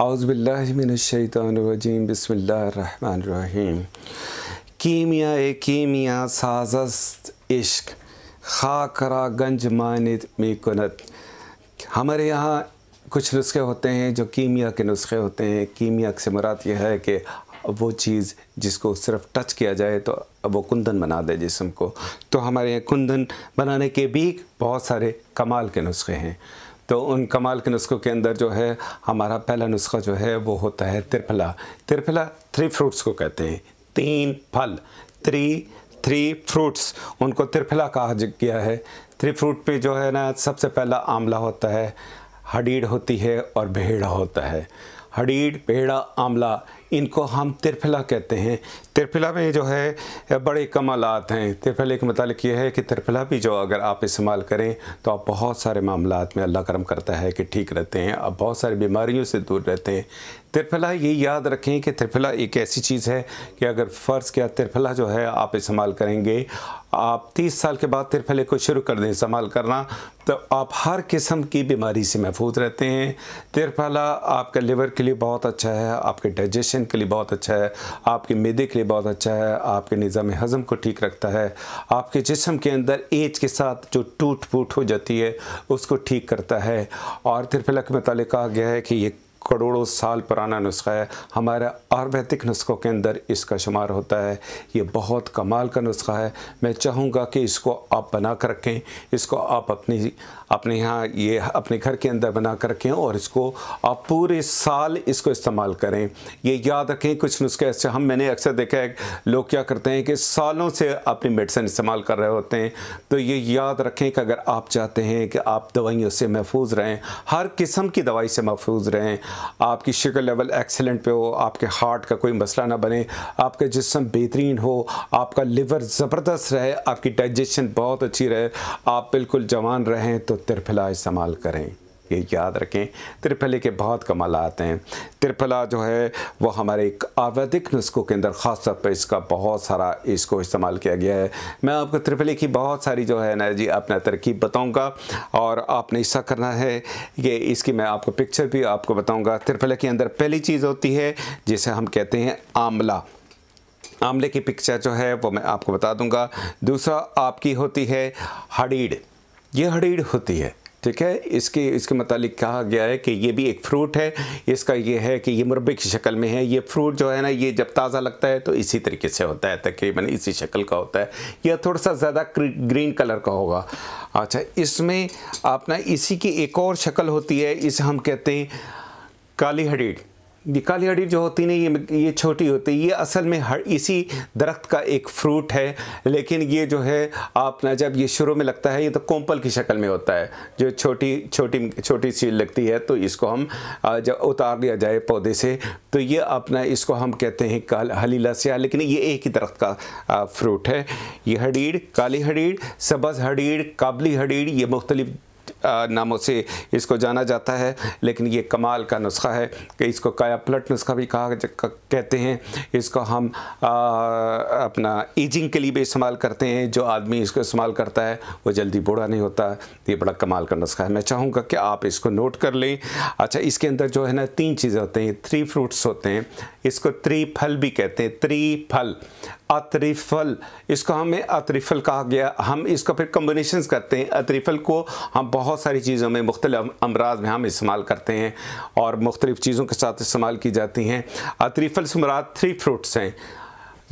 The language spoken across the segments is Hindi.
आउज़बिल्लिमिनशैतरजीम बसमीम कीमिया ए कीमिया साजस्त इश्क करा गंज मानद में कुनत हमारे यहाँ कुछ नुस्खे होते हैं जो कीमिया के नुस्खे होते हैं कीमिया से मुराद यह है कि वो चीज़ जिसको सिर्फ टच किया जाए तो वो कुंदन बना दे जिसम को तो हमारे यहाँ कुंदन बनाने के भी बहुत सारे कमाल के नुस्खे हैं तो उन कमाल के नुस्खों के अंदर जो है हमारा पहला नुस्खा जो है वो होता है त्रिफला त्रिफला थ्री फ्रूट्स को कहते हैं तीन फल थ्री थ्री फ्रूट्स उनको त्रिफला कहा गया है थ्री फ्रूट पे जो है ना सबसे पहला आंवला होता है हडीड होती है और भेड़ा होता है हडीड भेड़ा आंवला इनको हम तिरफिला कहते हैं तिरफिला में जो है बड़े कमालत हैं तिरफिले के मतलब ये है कि तिरफिला भी जो अगर आप इस्तेमाल करें तो आप बहुत सारे मामला में अल्लाह करम करता है कि ठीक रहते हैं आप बहुत सारी बीमारियों से दूर रहते हैं तिरफिला ये याद रखें कि तिरफिला एक ऐसी चीज़ है कि अगर फ़र्ज़ क्या तिरफिला जो है आप इस्तेमाल करेंगे आप 30 साल के बाद तिरफले को शुरू कर दें इस्तेमाल करना तो आप हर किस्म की बीमारी से महफूज रहते हैं तिरफला आपके लिवर के लिए बहुत अच्छा है आपके डाइजेशन डाइजेशन के लिए बहुत अच्छा है आपके मैदे के लिए बहुत अच्छा है आपके निज़ाम हज़म को ठीक रखता है आपके जिसम के अंदर एज के साथ जो टूट फूट हो जाती है उसको ठीक करता है और त्रिफलक में मतलब कहा गया है कि ये करोड़ों साल पुराना नुस्खा है हमारे आयुर्वैदिक नुस्खों के अंदर इसका शुमार होता है ये बहुत कमाल का नुस्खा है मैं चाहूँगा कि इसको आप बना कर रखें इसको आप अपनी अपने यहाँ ये अपने घर के अंदर बना कर रखें और इसको आप पूरे साल इसको इस्तेमाल करें ये याद रखें कुछ नुस्खे ऐसे हम मैंने अक्सर देखा है लोग क्या करते हैं कि सालों से अपनी मेडिसिन इस्तेमाल कर रहे होते हैं तो ये याद रखें कि अगर आप चाहते हैं कि आप दवाइयों से महफूज रहें हर किस्म की दवाई से महफूज रहें आपकी शुगर लेवल एक्सेलेंट पे हो आपके हार्ट का कोई मसला ना बने आपका जिसम बेहतरीन हो आपका लिवर ज़बरदस्त रहे आपकी डाइजेशन बहुत अच्छी रहे आप बिल्कुल जवान रहें तो तिरफिला इस्तेमाल करें ये याद रखें त्रिफले के बहुत कमाल आते हैं त्रिफला जो है वो हमारे एक आवैदिक नुस्खों के अंदर ख़ास तौर पर इसका बहुत सारा इसको इस्तेमाल किया गया है मैं आपको त्रिफले की बहुत सारी जो है ना जी अपना तरकीब बताऊँगा और आपने ऐसा करना है कि इसकी मैं आपको पिक्चर भी आपको बताऊँगा त्रिफले के अंदर पहली चीज़ होती है जिसे हम कहते हैं आमला आमले की पिक्चर जो है वो मैं आपको बता दूंगा दूसरा आपकी होती है हडीड ये हडीड होती है ठीक है इसके इसके मतलब कहा गया है कि ये भी एक फ्रूट है इसका ये है कि ये मुरबे की शक्ल में है ये फ्रूट जो है ना ये जब ताज़ा लगता है तो इसी तरीके से होता है तकरीबन इसी शक्ल का होता है यह थोड़ा सा ज़्यादा ग्रीन कलर का होगा अच्छा इसमें आप ना इसी की एक और शक्ल होती है इसे हम कहते हैं काली हडीड ये काली हड्डी जो होती नहीं ये ये छोटी होती है ये असल में हर इसी दरख्त का एक फ्रूट है लेकिन ये जो है आप ना जब ये शुरू में लगता है ये तो कोम्पल की शक्ल में होता है जो छोटी छोटी छोटी सी लगती है तो इसको हम जब उतार लिया जाए पौधे से तो ये अपना इसको हम कहते हैं काल हलीला स्या लेकिन ये एक ही दरख्त का फ्रूट है ये हडीड काली हडीड सबज हडीड काबली हडीड ये मुख्तलिफ नामों से इसको जाना जाता है लेकिन ये कमाल का नुस्खा है कि इसको प्लट नुस्खा भी कहा कहते हैं इसको हम आ, अपना एजिंग के लिए भी इस्तेमाल करते हैं जो आदमी इसको इस्तेमाल करता है वो जल्दी बूढ़ा नहीं होता ये बड़ा कमाल का नुस्खा है मैं चाहूँगा कि आप इसको नोट कर लें अच्छा इसके अंदर जो है ना तीन चीज़ें होते हैं थ्री फ्रूट्स होते हैं इसको त्रिफल भी कहते हैं त्रिफल अत्रिफल इसको हमें अत्रिफल कहा गया हम इसको फिर कम्बिनेशन करते हैं अत्रिफल को हम बहुत सारी चीज़ों में मुख्तल अमराज में हम इस्तेमाल करते हैं और मुख्तलिफ़ चीज़ों के साथ इस्तेमाल की जाती हैं अत्रिफल से मुराद थ्री फ्रूट्स हैं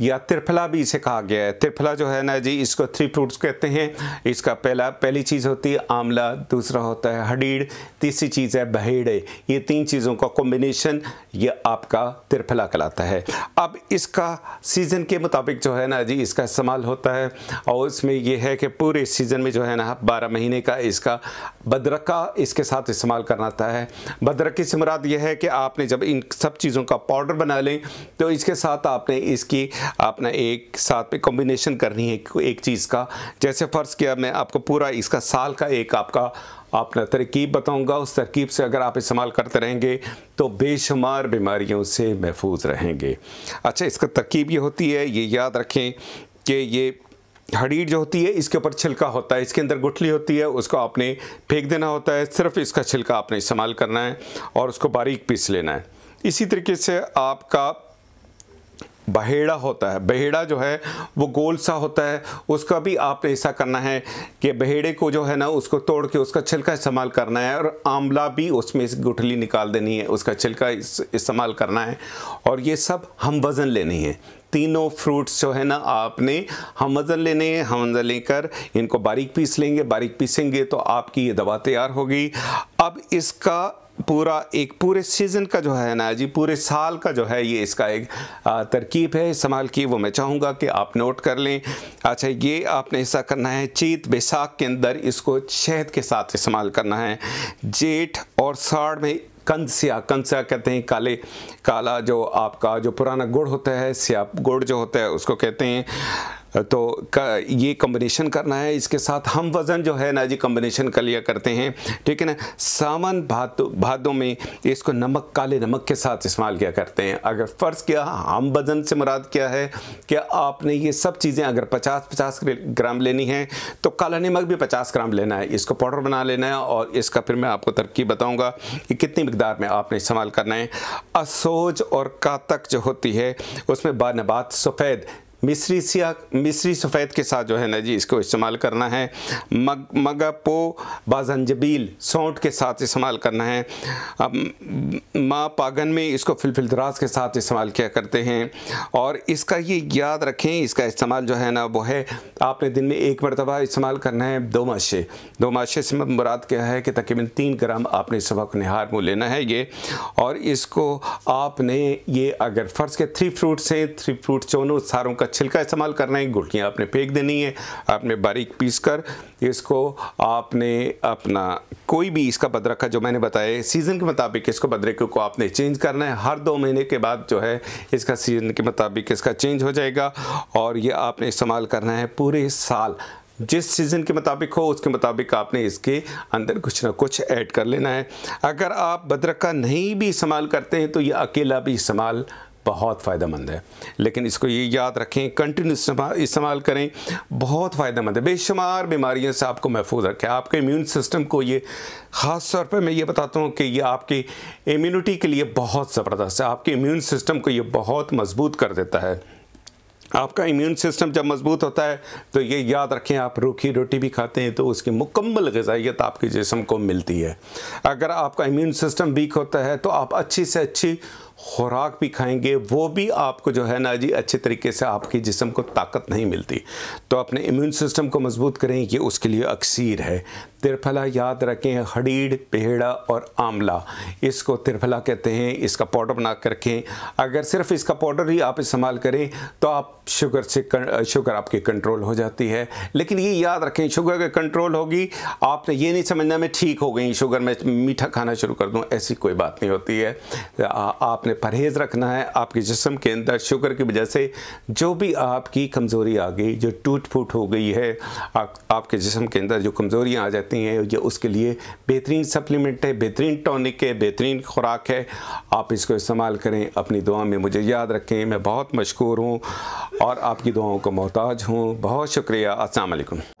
या त्रिफला भी इसे कहा गया है त्रिफला जो है ना जी इसको थ्री फ्रूट्स कहते हैं इसका पहला पहली चीज़ होती है आंवला दूसरा होता है हडीड़ तीसरी चीज़ है बहेड़े ये तीन चीज़ों का कॉम्बिनेशन ये आपका त्रिफला कहलाता है अब इसका सीज़न के मुताबिक जो है ना जी इसका इस्तेमाल होता है और इसमें यह है कि पूरे सीज़न में जो है ना बारह महीने का इसका बदरका इसके साथ इस्तेमाल करना आता है बदरकी से मुराद यह है कि आपने जब इन सब चीज़ों का पाउडर बना लें तो इसके साथ आपने इसकी आपने एक साथ में कॉम्बिनेशन करनी है एक चीज़ का जैसे फ़र्ज़ किया मैं आपको पूरा इसका साल का एक आपका आपने तरकीब बताऊंगा उस तरकीब से अगर आप इस्तेमाल करते रहेंगे तो बेशुमार बीमारियों से महफूज रहेंगे अच्छा इसका तरकीब ये होती है ये याद रखें कि ये हड़ीड जो होती है इसके ऊपर छिलका होता है इसके अंदर गुठली होती है उसको आपने फेंक देना होता है सिर्फ इसका छिलका आपने इस्तेमाल करना है और उसको बारीक पीस लेना है इसी तरीके से आपका बहेड़ा होता है बहेड़ा जो है वो गोल सा होता है उसका भी आपने ऐसा करना है कि बहेड़े को जो है ना उसको तोड़ के उसका छिलका इस्तेमाल करना है और आंवला भी उसमें गुठली निकाल देनी है उसका छिलका इस्तेमाल करना है और ये सब हम वज़न लेनी है तीनों फ्रूट्स जो है ना आपने हम वज़न लेने हैं हम वज़न लेकर इनको बारीक पीस लेंगे बारीक पीसेंगे तो आपकी ये दवा तैयार होगी अब इसका पूरा एक पूरे सीज़न का जो है ना जी पूरे साल का जो है ये इसका एक तरकीब है इस्तेमाल की वो मैं चाहूँगा कि आप नोट कर लें अच्छा ये आपने ऐसा करना है चीत बैसाख के अंदर इसको शहद के साथ इस्तेमाल करना है जेठ और साढ़ में कंसिया कंसिया कहते हैं काले काला जो आपका जो पुराना गुड़ होता है स्याप गुड़ जो होता है उसको कहते हैं तो ये कम्बिनेशन करना है इसके साथ हम वज़न जो है ना जी कम्बिनेशन कर लिया करते हैं ठीक है ना सावन भादो भादों में इसको नमक काले नमक के साथ इस्तेमाल किया करते हैं अगर फ़र्ज़ किया हम वज़न से मुराद क्या है कि आपने ये सब चीज़ें अगर पचास पचास ग्राम लेनी है तो काला नमक भी पचास ग्राम लेना है इसको पाउडर बना लेना है और इसका फिर मैं आपको तरक्की बताऊँगा कि कितनी मकदार में आपने इस्तेमाल करना है असोज और कातक जो होती है उसमें बानबात सफ़ेद मिश्री सिया मिश्री सफ़ेद के साथ जो है ना जी इसको इस्तेमाल करना है मग मगापो बाजंजबील सौंठ के साथ इस्तेमाल करना है अब माँ पागन में इसको फिलफिलदराज के साथ इस्तेमाल किया करते हैं और इसका ये याद रखें इसका इस्तेमाल जो है ना वो है आपने दिन में एक मरतबा इस्तेमाल करना है दो माशे दो माशे से मतलब मुराद क्या है कि तकरीबन तीन ग्राम आपने सुबह को निहार मुँह लेना है ये और इसको आपने ये अगर फ़र्ज़ के थ्री फ्रूट्स हैं थ्री फ्रूट चोनों सारों का छिलका इस्तेमाल करना है गुटलियाँ आपने फेंक देनी है आपने बारीक पीस कर इसको आपने अपना कोई भी इसका बदरक का जो मैंने बताया सीज़न के मुताबिक इसको बदरे को आपने चेंज करना है हर दो महीने के बाद जो है इसका सीज़न के मुताबिक इसका चेंज हो जाएगा और ये आपने इस्तेमाल करना है पूरे साल जिस सीज़न के मुताबिक हो उसके मुताबिक आपने इसके अंदर कुछ ना कुछ ऐड कर लेना है अगर आप का नहीं भी इस्तेमाल करते हैं तो ये अकेला भी इस्तेमाल बहुत फ़ायदेमंद है लेकिन इसको ये याद रखें कंटिन्यू इस्तेमाल करें बहुत फ़ायदेमंद है बेशुमार बीमारियों से आपको महफूज रखें आपके इम्यून सिस्टम को ये ख़ास तौर पे मैं ये बताता हूँ कि ये आपकी इम्यूनिटी के लिए बहुत ज़बरदस्त है आपके इम्यून सिस्टम को ये बहुत मज़बूत कर देता है आपका इम्यून सिस्टम जब मजबूत होता है तो ये याद रखें आप रूखी रोटी भी खाते हैं तो उसकी मुकम्मल गजाइत आपके जिसम को मिलती है अगर आपका इम्यून सिस्टम वीक होता है तो आप अच्छी से अच्छी खुराक भी खाएंगे वो भी आपको जो है ना जी अच्छे तरीके से आपकी जिसम को ताकत नहीं मिलती तो अपने इम्यून सिस्टम को मजबूत करें ये उसके लिए अक्सर है त्रिफला याद रखें हडीड पेहड़ा और आंवला इसको त्रिफला कहते हैं इसका पाउडर बना कर रखें अगर सिर्फ इसका पाउडर ही आप इस्तेमाल करें तो आप शुगर से शुगर आपकी कंट्रोल हो जाती है लेकिन ये याद रखें शुगर अगर कंट्रोल होगी आपने ये नहीं समझना मैं ठीक हो गई शुगर मैं मीठा खाना शुरू कर दूँ ऐसी कोई बात नहीं होती है आ, आपने परहेज़ रखना है आपके जिसम के अंदर शुगर की वजह से जो भी आपकी कमज़ोरी आ गई जो टूट फूट हो गई है आपके जिसम के अंदर जो कमज़ोरियाँ आ जाती सकती हैं ये उसके लिए बेहतरीन सप्लीमेंट है बेहतरीन टॉनिक है बेहतरीन खुराक है आप इसको इस्तेमाल करें अपनी दुआ में मुझे याद रखें मैं बहुत मशहूर हूँ और आपकी दुआओं को मोहताज हूँ बहुत शुक्रिया असल